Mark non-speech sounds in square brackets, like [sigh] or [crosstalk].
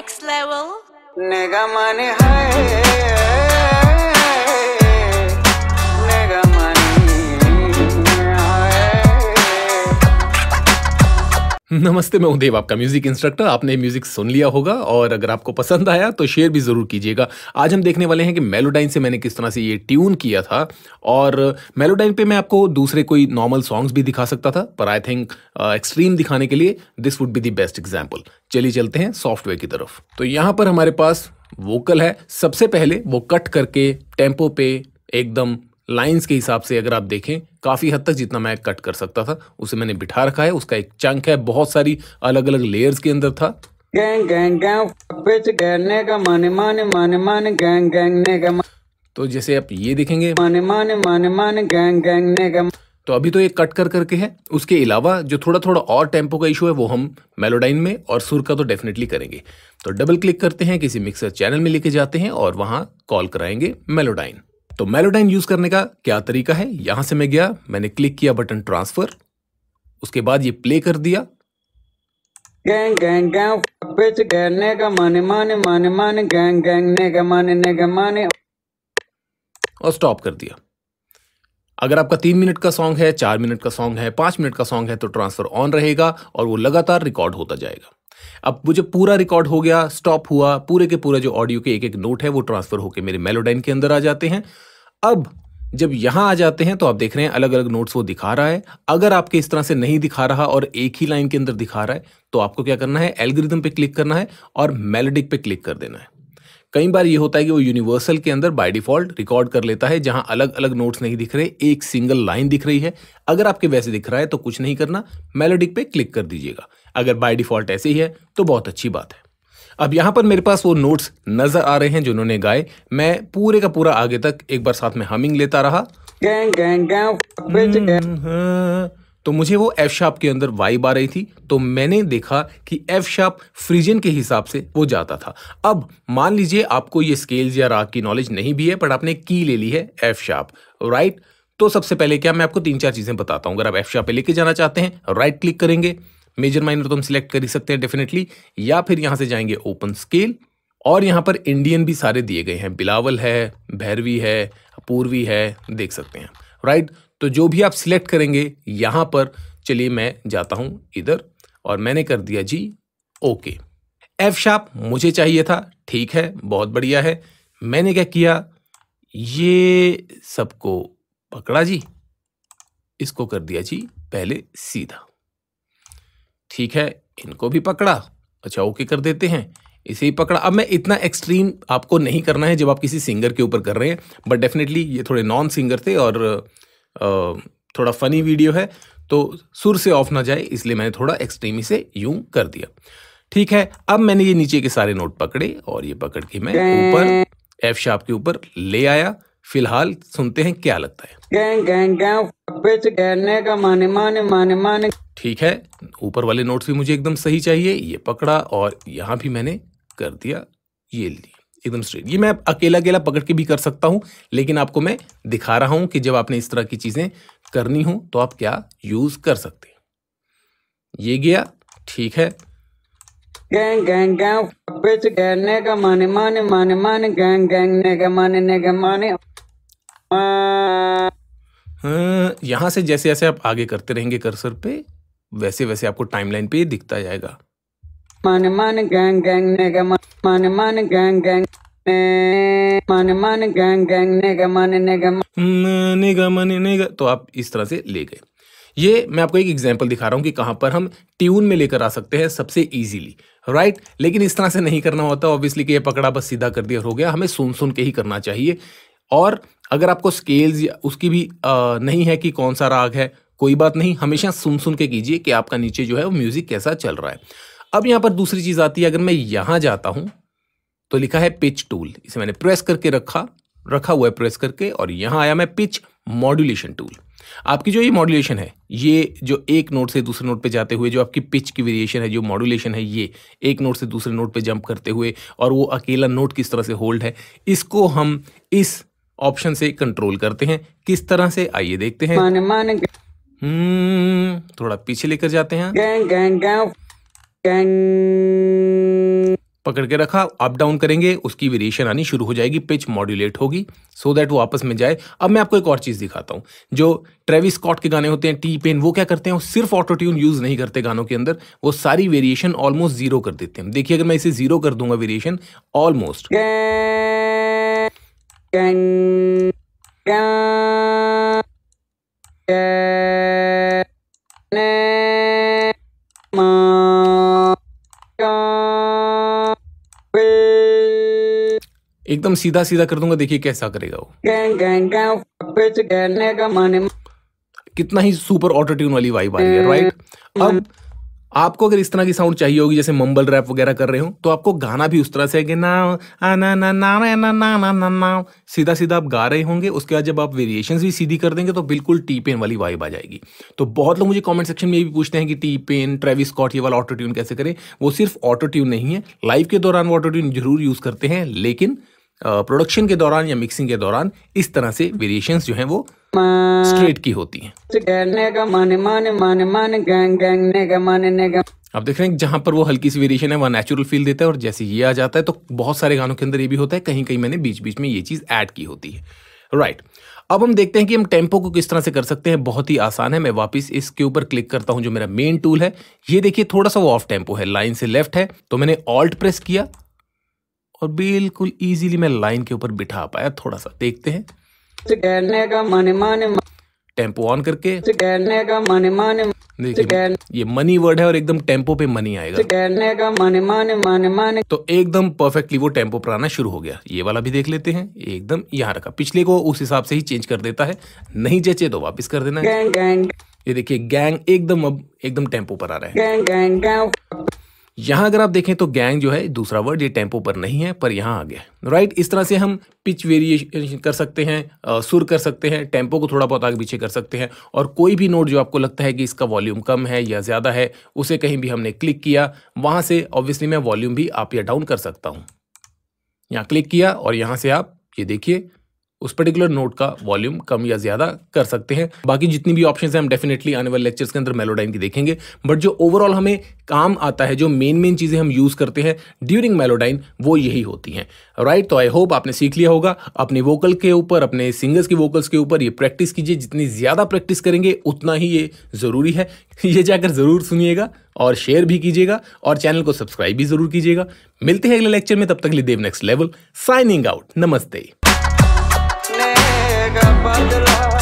next level. Nega mane hai. नमस्ते मैं उदेव आपका म्यूजिक इंस्ट्रक्टर आपने म्यूजिक सुन लिया होगा और अगर आपको पसंद आया तो शेयर भी जरूर कीजिएगा आज हम देखने वाले हैं कि मेलोडाइन से मैंने किस तरह से ये ट्यून किया था और मेलोडाइन पे मैं आपको दूसरे कोई नॉर्मल सॉन्ग्स भी दिखा सकता था पर आई थिंक एक्सट्रीम दिखाने के लिए this would be the best example चलिए चलते हैं सॉफ्टवेयर की तरफ तो यहाँ पर हमारे पास वोकल है सबसे पहले वो कट करके टेम्पो पे एकदम लाइंस के हिसाब से अगर आप देखें काफ़ी हद तक जितना मैं कट कर सकता था उसे मैंने बिठा रखा है उसका एक चंक है बहुत सारी अलग अलग लेयर्स के अंदर था गैंग गैंग गैंग गैंग का माने माने माने माने गैंग गैंग ने का तो जैसे आप ये देखेंगे माने माने माने माने गैंग गैंग ने का तो अभी तो ये कट कर करके है उसके अलावा जो थोड़ा थोड़ा और टेम्पो का इशू है वो हम मेलोडाइन में और सुर का तो डेफिनेटली करेंगे तो डबल क्लिक करते हैं किसी मिक्सर चैनल में लेके जाते हैं और वहाँ कॉल कराएंगे मेलोडाइन तो मेलोडाइन यूज करने का क्या तरीका है यहां से मैं गया मैंने क्लिक किया बटन ट्रांसफर उसके बाद ये प्ले कर दिया गैंग गैंग गैंग पिच का माने माने माने माने गैंग गैंग ने का माने ने का माने और स्टॉप कर दिया अगर आपका तीन मिनट का सॉन्ग है चार मिनट का सॉन्ग है पांच मिनट का सॉन्ग है तो ट्रांसफर ऑन रहेगा और वो लगातार रिकॉर्ड होता जाएगा अब वो पूरा रिकॉर्ड हो गया स्टॉप हुआ पूरे के पूरा जो ऑडियो के एक एक नोट है वो ट्रांसफर होकर मेरे मेलोडाइन के अंदर आ जाते हैं अब जब यहां आ जाते हैं तो आप देख रहे हैं अलग अलग नोट्स वो दिखा रहा है अगर आपके इस तरह से नहीं दिखा रहा और एक ही लाइन के अंदर दिखा रहा है तो आपको क्या करना है एल्ग्रिदम पे क्लिक करना है और मेलोडिक पे क्लिक कर देना है कई बार ये होता है कि वो यूनिवर्सल के अंदर बाय डिफॉल्ट रिकॉर्ड कर लेता है जहां अलग अलग नोट्स नहीं दिख रहे एक सिंगल लाइन दिख रही है अगर आपके वैसे दिख रहा है तो कुछ नहीं करना मेलोडिक पे क्लिक कर दीजिएगा अगर बाय डिफॉल्ट ऐसे ही है तो बहुत अच्छी बात है अब यहाँ पर मेरे पास वो नोट्स नजर आ रहे हैं जो उन्होंने गाए मैं पूरे का पूरा आगे तक एक बार साथ में हमिंग लेता रहा गैं, गैं, गैं, तो मुझे वो एफ शाप के अंदर वाइब आ रही थी तो मैंने देखा कि एफ शाप फ्रीजन के हिसाब से वो जाता था अब मान लीजिए आपको ये स्केल्स या राग की नॉलेज नहीं भी है पर आपने की ले ली है एफ शाप राइट तो सबसे पहले क्या मैं आपको तीन चार चीजें बताता हूं अगर आप एफ शार्प पे लेके जाना चाहते हैं राइट क्लिक करेंगे मेजर माइनर तो हम सिलेक्ट कर ही सकते हैं डेफिनेटली या फिर यहाँ से जाएंगे ओपन स्केल और यहाँ पर इंडियन भी सारे दिए गए हैं बिलावल है भैरवी है पूर्वी है देख सकते हैं राइट तो जो भी आप सिलेक्ट करेंगे यहाँ पर चलिए मैं जाता हूँ इधर और मैंने कर दिया जी ओके एफ शाप मुझे चाहिए था ठीक है बहुत बढ़िया है मैंने क्या किया ये सबको पकड़ा जी इसको कर दिया जी पहले सीधा ठीक है इनको भी पकड़ा अच्छा ओके कर देते हैं इसे ही पकड़ा अब मैं इतना एक्सट्रीम आपको नहीं करना है जब आप किसी सिंगर के ऊपर कर रहे हैं बट डेफिनेटली ये थोड़े नॉन सिंगर थे और थोड़ा फनी वीडियो है तो सुर से ऑफ ना जाए इसलिए मैंने थोड़ा एक्सट्रीम इसे यूं कर दिया ठीक है अब मैंने ये नीचे के सारे नोट पकड़े और ये पकड़ के मैं ऊपर एफ शाप के ऊपर ले आया फिलहाल सुनते हैं क्या लगता है ठीक है ऊपर वाले नोट्स भी मुझे एकदम सही चाहिए ये पकड़ा और यहाँ भी मैंने कर दिया ये लिए एकदम स्ट्रेट ये मैं अकेला अकेला पकड़ के भी कर सकता हूँ लेकिन आपको मैं दिखा रहा हूँ कि जब आपने इस तरह की चीज़ें करनी हो तो आप क्या यूज़ कर सकते हैं ये गया ठीक है गैंग गैंग गैंग बिच गैने का माने माने माने माने गैंग गैंग ने का माने ने का माने यहाँ से जैसे जैसे आप आगे करते रहेंगे कर्सर पे वैसे वैसे आपको टाइमलाइन पे दिखता जाएगा माने माने गैंग गैंग ने का माने माने गैंग गैंग माने माने गैंग गैंग ने का माने ने का माने ने का माने ने का तो आप इस तरह से ले गए ये मैं आपको एक एग्जाम्पल दिखा रहा हूँ कि कहाँ पर हम ट्यून में लेकर आ सकते हैं सबसे ईजिली राइट right? लेकिन इस तरह से नहीं करना होता ऑब्वियसली कि ये पकड़ा बस सीधा कर दिया हो गया हमें सुन सुन के ही करना चाहिए और अगर आपको स्केल्स या उसकी भी आ, नहीं है कि कौन सा राग है कोई बात नहीं हमेशा सुन सुन के कीजिए कि आपका नीचे जो है वो म्यूज़िक कैसा चल रहा है अब यहाँ पर दूसरी चीज़ आती है अगर मैं यहाँ जाता हूँ तो लिखा है पिच टूल इसे मैंने प्रेस करके रखा रखा हुआ है प्रेस करके और यहाँ आया मैं पिच मॉड्यूलेशन टूल आपकी जो ये मॉड्यूलेशन है ये जो एक नोट से दूसरे नोट पे जाते हुए जो आपकी पिच की वेरिएशन है जो मॉड्यूलेशन है ये एक नोट से दूसरे नोट पे जंप करते हुए और वो अकेला नोट किस तरह से होल्ड है इसको हम इस ऑप्शन से कंट्रोल करते हैं किस तरह से आइए देखते हैं माने, मान, हम्म, थोड़ा पीछे लेकर जाते हैं गैं, गैं, गैं, गैं, पकड़ के रखा अप डाउन करेंगे उसकी वेरिएशन आनी शुरू हो जाएगी पिच मॉड्यूलेट होगी सो दैट वो आपस में जाए अब मैं आपको एक और चीज़ दिखाता हूँ जो ट्रेविस स्कॉट के गाने होते हैं टी पेन वो क्या करते हैं वो सिर्फ ऑटो ट्यून यूज़ नहीं करते गानों के अंदर वो सारी वेरिएशन ऑलमोस्ट जीरो कर देते हैं देखिए अगर मैं इसे जीरो कर दूंगा वेरिएशन ऑलमोस्ट एकदम सीधा सीधा कर दूंगा देखिए कैसा करेगा वो कितना ही सुपर ऑटो ट्यून वाली वाइब रही है राइट हम्म। अब आपको अगर इस तरह की साउंड चाहिए होगी जैसे मंबल रैप वगैरह कर रहे हो तो आपको गाना भी उस तरह से है कि ना ना ना ना ना ना ना ना ना सीधा सीधा आप गा रहे होंगे उसके बाद जब आप वेरिएशंस भी सीधी कर देंगे तो बिल्कुल टी पेन वाली वाइब आ जाएगी तो बहुत लोग मुझे कॉमेंट सेक्शन में ये भी पूछते हैं कि टी पेन ट्रेविस स्कॉट ये वाला ऑटो ट्यून कैसे करें वो सिर्फ ऑटो ट्यून नहीं है लाइव के दौरान वो ऑटो ट्यून जरूर यूज़ करते हैं लेकिन प्रोडक्शन के दौरान या मिक्सिंग के दौरान इस तरह से वेरिएशंस जो हैं वो स्ट्रेट की होती हैं आप देख रहे हैं जहां पर वो हल्की सी वेरिएशन है वहाँ नेचुरल फील देता है और जैसे ये आ जाता है तो बहुत सारे गानों के अंदर ये भी होता है कहीं कहीं मैंने बीच बीच में ये चीज़ ऐड की होती है राइट right. अब हम देखते हैं कि हम टेम्पो को किस तरह से कर सकते हैं बहुत ही आसान है मैं वापस इसके ऊपर क्लिक करता हूं जो मेरा मेन टूल है ये देखिए थोड़ा सा वो ऑफ टेम्पो है लाइन से लेफ्ट है तो मैंने ऑल्ट प्रेस किया और बिल्कुल इजीली मैं लाइन के ऊपर बिठा पाया थोड़ा सा देखते हैं टेम्पो ऑन करके ये मनी वर्ड है और एकदम टेम्पो पे मनी आएगा तो एकदम परफेक्टली वो टेम्पो पर आना शुरू हो गया ये वाला भी देख लेते हैं एकदम यहाँ रखा पिछले को उस हिसाब से ही चेंज कर देता है नहीं जचे तो वापस कर देना है ये देखिए गैंग एकदम अब एकदम टेम्पो पर आ रहा है यहां अगर आप देखें तो गैंग जो है दूसरा वर्ड ये टेम्पो पर नहीं है पर यहाँ आ गया राइट इस तरह से हम पिच वेरिएशन कर सकते हैं सुर कर सकते हैं टेम्पो को थोड़ा बहुत आगे पीछे कर सकते हैं और कोई भी नोट जो आपको लगता है कि इसका वॉल्यूम कम है या ज़्यादा है उसे कहीं भी हमने क्लिक किया वहाँ से ऑब्वियसली मैं वॉल्यूम भी अप या डाउन कर सकता हूँ यहाँ क्लिक किया और यहाँ से आप ये देखिए उस पर्टिकुलर नोट का वॉल्यूम कम या ज्यादा कर सकते हैं बाकी जितनी भी ऑप्शन हैं हम डेफिनेटली आने वाले लेक्चर्स के अंदर मेलोडाइन की देखेंगे बट जो ओवरऑल हमें काम आता है जो मेन मेन चीज़ें हम यूज़ करते हैं ड्यूरिंग मेलोडाइन वो यही होती हैं राइट right? तो आई होप आपने सीख लिया होगा अपने वोकल के ऊपर अपने सिंगर्स की वोकल्स के ऊपर ये प्रैक्टिस कीजिए जितनी ज़्यादा प्रैक्टिस करेंगे उतना ही ये ज़रूरी है [laughs] ये जाकर ज़रूर सुनिएगा और शेयर भी कीजिएगा और चैनल को सब्सक्राइब भी ज़रूर कीजिएगा मिलते हैं अगले लेक्चर में तब तक लिए Dev next level signing out नमस्ते capaz de la